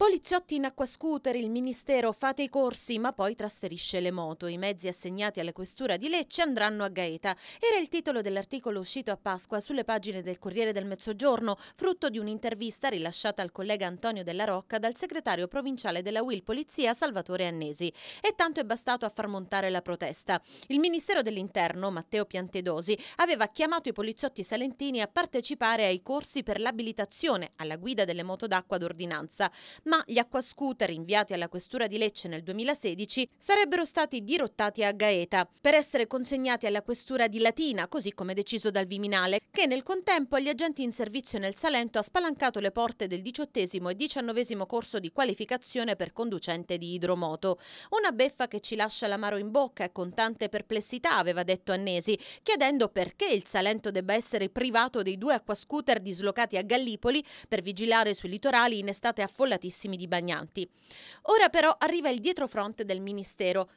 Poliziotti in acquascooter, il ministero fate i corsi ma poi trasferisce le moto. I mezzi assegnati alla questura di Lecce andranno a Gaeta. Era il titolo dell'articolo uscito a Pasqua sulle pagine del Corriere del Mezzogiorno, frutto di un'intervista rilasciata al collega Antonio Della Rocca dal segretario provinciale della UIL Polizia Salvatore Annesi. E tanto è bastato a far montare la protesta. Il ministero dell'interno, Matteo Piantedosi, aveva chiamato i poliziotti salentini a partecipare ai corsi per l'abilitazione alla guida delle moto d'acqua d'ordinanza ma gli acquascooter inviati alla questura di Lecce nel 2016 sarebbero stati dirottati a Gaeta per essere consegnati alla questura di Latina, così come deciso dal Viminale, che nel contempo agli agenti in servizio nel Salento ha spalancato le porte del diciottesimo e diciannovesimo corso di qualificazione per conducente di idromoto. Una beffa che ci lascia l'amaro in bocca e con tante perplessità, aveva detto Annesi, chiedendo perché il Salento debba essere privato dei due acquascooter dislocati a Gallipoli per vigilare sui litorali in estate affollatissima prossimi di Bagnanti. Ora però arriva il dietrofront del Ministero,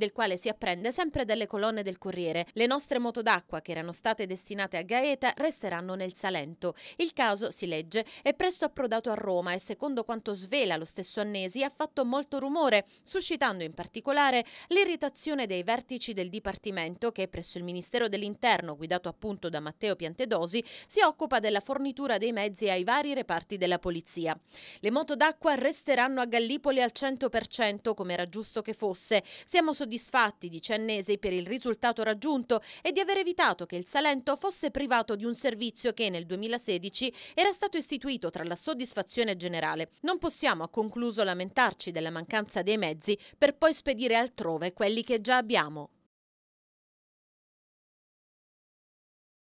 del quale si apprende sempre dalle colonne del Corriere. Le nostre moto d'acqua, che erano state destinate a Gaeta, resteranno nel Salento. Il caso, si legge, è presto approdato a Roma e, secondo quanto svela lo stesso Annesi, ha fatto molto rumore, suscitando in particolare l'irritazione dei vertici del Dipartimento che, presso il Ministero dell'Interno, guidato appunto da Matteo Piantedosi, si occupa della fornitura dei mezzi ai vari reparti della polizia. Le moto d'acqua resteranno a Gallipoli al 100%, come era giusto che fosse. Siamo soddisfatti soddisfatti di Cennesi per il risultato raggiunto e di aver evitato che il Salento fosse privato di un servizio che nel 2016 era stato istituito tra la soddisfazione generale. Non possiamo, ha concluso, lamentarci della mancanza dei mezzi per poi spedire altrove quelli che già abbiamo.